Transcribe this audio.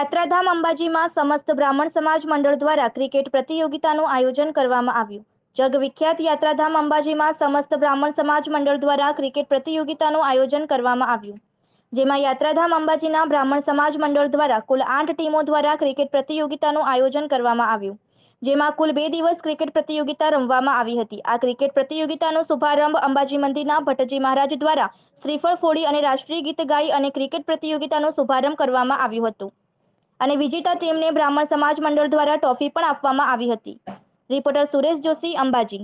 યાત્રાધામ અંબાજીમાં સમસ્ત બ્રાહ્મણ સમાજ મંડળ દ્વારા ક્રિકેટ પ્રતિયોગિતાનું આયોજન કરવામાં આવ્યું જગવિખ્યાત યાત્રાધામ અંબાજીમાં સમસ્ત બ્રાહ્મણ સમાજ મંડળ દ્વારા ક્રિકેટ પ્રતિયોગિતાનું આયોજન કરવામાં આવ્યું જેમાં યાત્રાધામ અંબાજીના બ્રાહ્મણ સમાજ મંડળ દ્વારા કુલ આઠ ટીમો દ્વારા ક્રિકેટ પ્રતિયોગિતાનું આયોજન કરવામાં આવ્યું જેમાં કુલ બે દિવસ ક્રિકેટ પ્રતિયોગિતા રમવામાં આવી હતી આ ક્રિકેટ પ્રતિયોગિતાનો શુભારંભ અંબાજી મંદિરના ભટ્ટજી મહારાજ દ્વારા શ્રીફળ ફોડી અને રાષ્ટ્રીય ગીત ગાઈ અને ક્રિકેટ પ્રતિયોગિતાનો શુભારંભ કરવામાં આવ્યો હતો અને વિજેતા ટીમને બ્રાહ્મણ સમાજ મંડળ દ્વારા ટ્રોફી પણ આપવામાં આવી હતી રિપોર્ટર સુરેશ જોશી અંબાજી